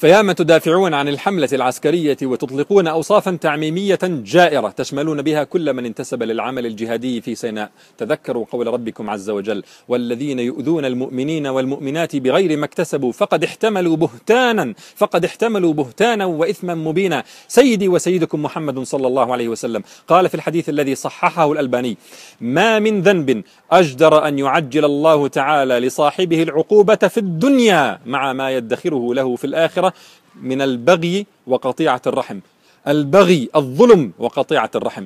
فياما تدافعون عن الحملة العسكرية وتطلقون أوصافا تعميمية جائرة تشملون بها كل من انتسب للعمل الجهادي في سيناء تذكروا قول ربكم عز وجل والذين يؤذون المؤمنين والمؤمنات بغير ما اكتسبوا فقد احتملوا بهتانا فقد احتملوا بهتانا وإثما مبينا سيدي وسيدكم محمد صلى الله عليه وسلم قال في الحديث الذي صححه الألباني ما من ذنب أجدر أن يعجل الله تعالى لصاحبه العقوبة في الدنيا مع ما يدخره له في الآخرة من البغي وقطيعة الرحم البغي الظلم وقطيعة الرحم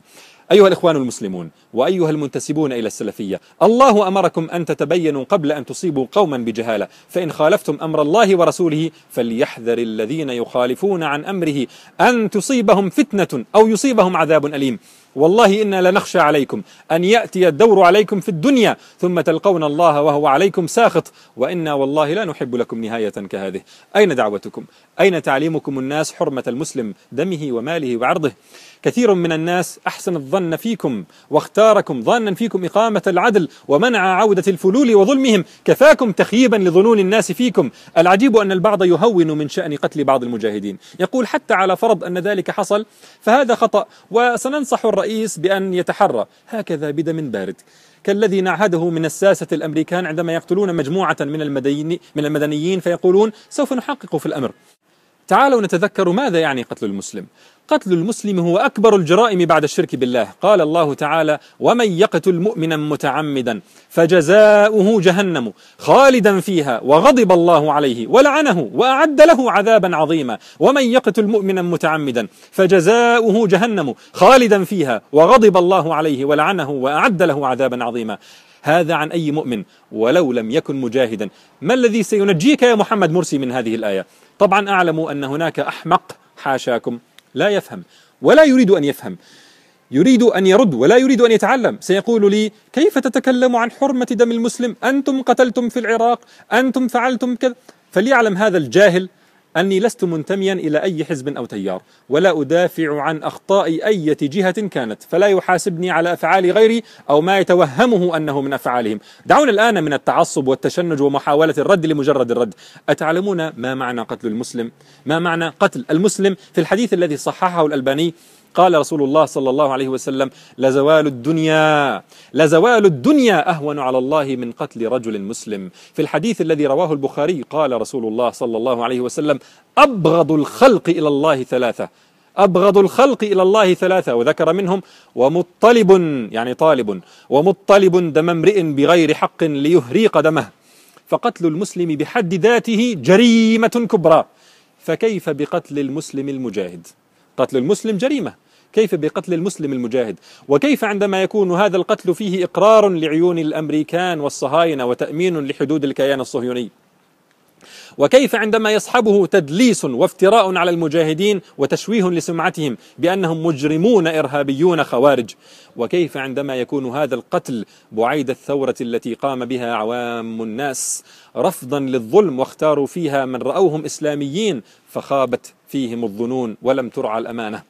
أيها الإخوان المسلمون وأيها المنتسبون إلى السلفية الله أمركم أن تتبينوا قبل أن تصيبوا قوما بجهالة فإن خالفتم أمر الله ورسوله فليحذر الذين يخالفون عن أمره أن تصيبهم فتنة أو يصيبهم عذاب أليم والله إنا لنخشى عليكم أن يأتي الدور عليكم في الدنيا ثم تلقون الله وهو عليكم ساخط وإنا والله لا نحب لكم نهاية كهذه أين دعوتكم؟ أين تعليمكم الناس حرمة المسلم دمه وماله وعرضه؟ كثير من الناس أحسن الظن فيكم واختاركم ظانا فيكم إقامة العدل ومنع عودة الفلول وظلمهم كفاكم تخييبا لظنون الناس فيكم العجيب أن البعض يهون من شأن قتل بعض المجاهدين يقول حتى على فرض أن ذلك حصل فهذا خطأ وسننصح الرئيس الرئيس بأن يتحرى هكذا بدم بارد كالذي نعهده من الساسة الأمريكان عندما يقتلون مجموعة من, من المدنيين فيقولون سوف نحقق في الأمر تعالوا نتذكر ماذا يعني قتل المسلم قتل المسلم هو أكبر الجرائم بعد الشرك بالله قال الله تعالى ومن يقتل مؤمنا متعمدا فجزاؤه جهنم خالدا فيها وغضب الله عليه ولعنه وأعد له عذابا عظيما ومن يقتل مؤمنا متعمدا فجزاؤه جهنم خالدا فيها وغضب الله عليه ولعنه وأعد له عذابا عظيما هذا عن أي مؤمن ولو لم يكن مجاهدا ما الذي سينجيك يا محمد مرسي من هذه الآية طبعا أعلم أن هناك أحمق حاشاكم لا يفهم ولا يريد أن يفهم يريد أن يرد ولا يريد أن يتعلم سيقول لي كيف تتكلم عن حرمة دم المسلم أنتم قتلتم في العراق أنتم فعلتم كذا فليعلم هذا الجاهل أني لست منتميا إلى أي حزب أو تيار ولا أدافع عن أخطاء أي جهة كانت فلا يحاسبني على أفعال غيري أو ما يتوهمه أنه من أفعالهم دعونا الآن من التعصب والتشنج ومحاولة الرد لمجرد الرد أتعلمون ما معنى قتل المسلم؟ ما معنى قتل المسلم في الحديث الذي صححه الألباني قال رسول الله صلى الله عليه وسلم لزوال الدنيا لزوال الدنيا أهون على الله من قتل رجل مسلم في الحديث الذي رواه البخاري قال رسول الله صلى الله عليه وسلم أبغض الخلق إلى الله ثلاثة أبغض الخلق إلى الله ثلاثة وذكر منهم ومطلب يعني طالب ومطلب دم امرئ بغير حق ليهريق دمه فقتل المسلم بحد ذاته جريمة كبرى فكيف بقتل المسلم المجاهد قتل المسلم جريمة كيف بقتل المسلم المجاهد وكيف عندما يكون هذا القتل فيه إقرار لعيون الأمريكان والصهاينة وتأمين لحدود الكيان الصهيوني وكيف عندما يصحبه تدليس وافتراء على المجاهدين وتشويه لسمعتهم بأنهم مجرمون إرهابيون خوارج وكيف عندما يكون هذا القتل بعيد الثورة التي قام بها عوام الناس رفضا للظلم واختاروا فيها من رأوهم إسلاميين فخابت فيهم الظنون ولم ترعى الأمانة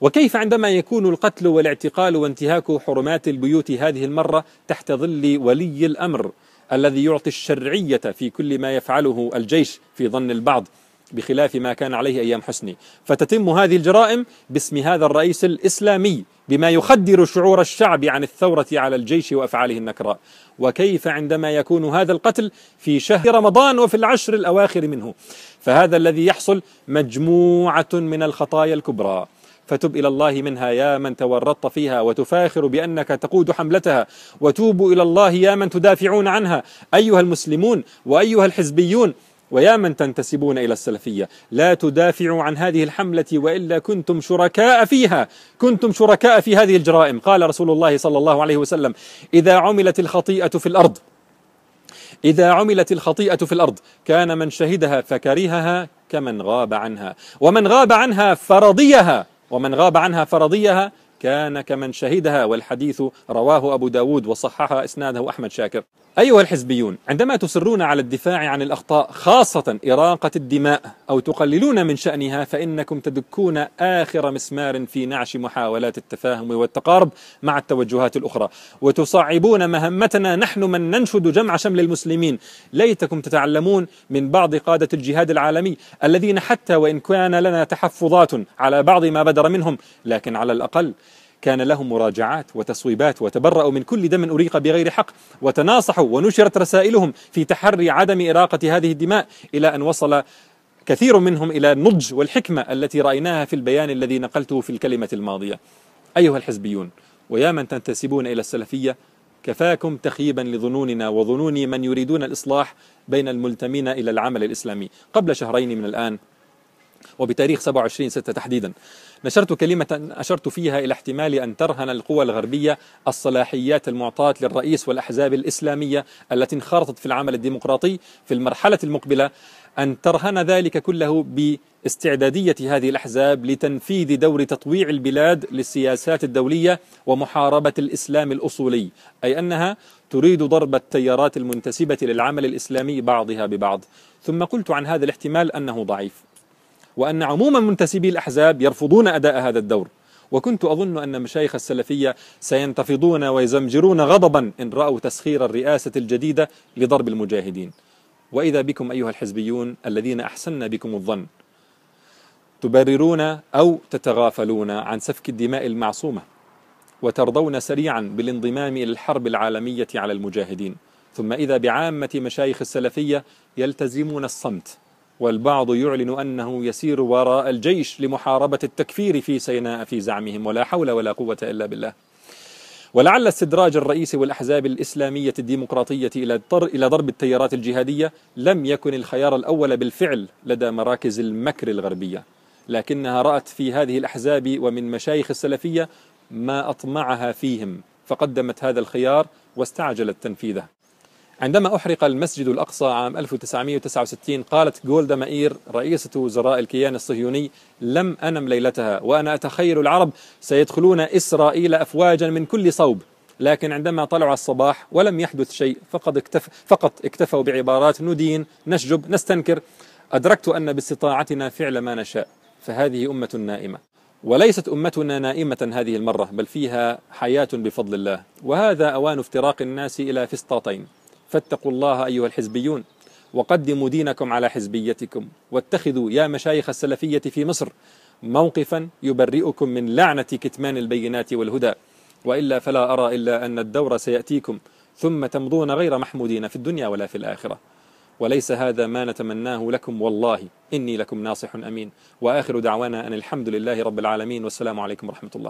وكيف عندما يكون القتل والاعتقال وانتهاك حرمات البيوت هذه المرة تحت ظل ولي الأمر الذي يعطي الشرعية في كل ما يفعله الجيش في ظن البعض بخلاف ما كان عليه أيام حسني فتتم هذه الجرائم باسم هذا الرئيس الإسلامي بما يخدر شعور الشعب عن الثورة على الجيش وأفعاله النكراء وكيف عندما يكون هذا القتل في شهر رمضان وفي العشر الأواخر منه فهذا الذي يحصل مجموعة من الخطايا الكبرى فتب إلى الله منها يا من تورطت فيها وتفاخر بأنك تقود حملتها وتوبوا إلى الله يا من تدافعون عنها أيها المسلمون وأيها الحزبيون ويا من تنتسبون إلى السلفية لا تدافعوا عن هذه الحملة وإلا كنتم شركاء فيها كنتم شركاء في هذه الجرائم قال رسول الله صلى الله عليه وسلم إذا عملت الخطيئة في الأرض إذا عملت الخطيئة في الأرض كان من شهدها فكرهها كمن غاب عنها ومن غاب عنها فرضيها ومن غاب عنها فرضيها كان كمن شهدها والحديث رواه أبو داود وصحح إسناده أحمد شاكر أيها الحزبيون عندما تصرون على الدفاع عن الأخطاء خاصة إراقة الدماء أو تقللون من شأنها فإنكم تدكون آخر مسمار في نعش محاولات التفاهم والتقارب مع التوجهات الأخرى وتصعبون مهمتنا نحن من ننشد جمع شمل المسلمين ليتكم تتعلمون من بعض قادة الجهاد العالمي الذين حتى وإن كان لنا تحفظات على بعض ما بدر منهم لكن على الأقل كان لهم مراجعات وتصويبات وتبرأوا من كل دم أريق بغير حق وتناصحوا ونشرت رسائلهم في تحري عدم إراقة هذه الدماء إلى أن وصل كثير منهم إلى النضج والحكمة التي رأيناها في البيان الذي نقلته في الكلمة الماضية أيها الحزبيون ويا من تنتسبون إلى السلفية كفاكم تخيبا لظنوننا وظنون من يريدون الإصلاح بين الملتمين إلى العمل الإسلامي قبل شهرين من الآن وبتاريخ 27 6 تحديدا نشرت كلمة أشرت فيها إلى احتمال أن ترهن القوى الغربية الصلاحيات المعطاة للرئيس والأحزاب الإسلامية التي انخرطت في العمل الديمقراطي في المرحلة المقبلة أن ترهن ذلك كله باستعدادية هذه الأحزاب لتنفيذ دور تطويع البلاد للسياسات الدولية ومحاربة الإسلام الأصولي أي أنها تريد ضرب التيارات المنتسبة للعمل الإسلامي بعضها ببعض ثم قلت عن هذا الاحتمال أنه ضعيف وأن عموما منتسبي الأحزاب يرفضون أداء هذا الدور وكنت أظن أن مشايخ السلفية سينتفضون ويزمجرون غضبا إن رأوا تسخير الرئاسة الجديدة لضرب المجاهدين وإذا بكم أيها الحزبيون الذين أحسن بكم الظن تبررون أو تتغافلون عن سفك الدماء المعصومة وترضون سريعا بالانضمام إلى الحرب العالمية على المجاهدين ثم إذا بعامة مشايخ السلفية يلتزمون الصمت والبعض يعلن أنه يسير وراء الجيش لمحاربة التكفير في سيناء في زعمهم ولا حول ولا قوة إلا بالله ولعل استدراج الرئيس والأحزاب الإسلامية الديمقراطية إلى إلى ضرب التيارات الجهادية لم يكن الخيار الأول بالفعل لدى مراكز المكر الغربية لكنها رأت في هذه الأحزاب ومن مشايخ السلفية ما أطمعها فيهم فقدمت هذا الخيار واستعجلت تنفيذه عندما أحرق المسجد الأقصى عام 1969 قالت جولدا مائير رئيسة وزراء الكيان الصهيوني لم أنم ليلتها وأنا أتخيل العرب سيدخلون إسرائيل أفواجا من كل صوب لكن عندما طلع الصباح ولم يحدث شيء فقد اكتف فقط اكتفوا بعبارات ندين نشجب نستنكر أدركت أن باستطاعتنا فعل ما نشاء فهذه أمة نائمة وليست أمتنا نائمة هذه المرة بل فيها حياة بفضل الله وهذا أوان افتراق الناس إلى فسطاطين فاتقوا الله أيها الحزبيون وقدموا دينكم على حزبيتكم واتخذوا يا مشايخ السلفية في مصر موقفا يبرئكم من لعنة كتمان البينات والهدى وإلا فلا أرى إلا أن الدور سيأتيكم ثم تمضون غير محمودين في الدنيا ولا في الآخرة وليس هذا ما نتمناه لكم والله إني لكم ناصح أمين وآخر دعوانا أن الحمد لله رب العالمين والسلام عليكم ورحمة الله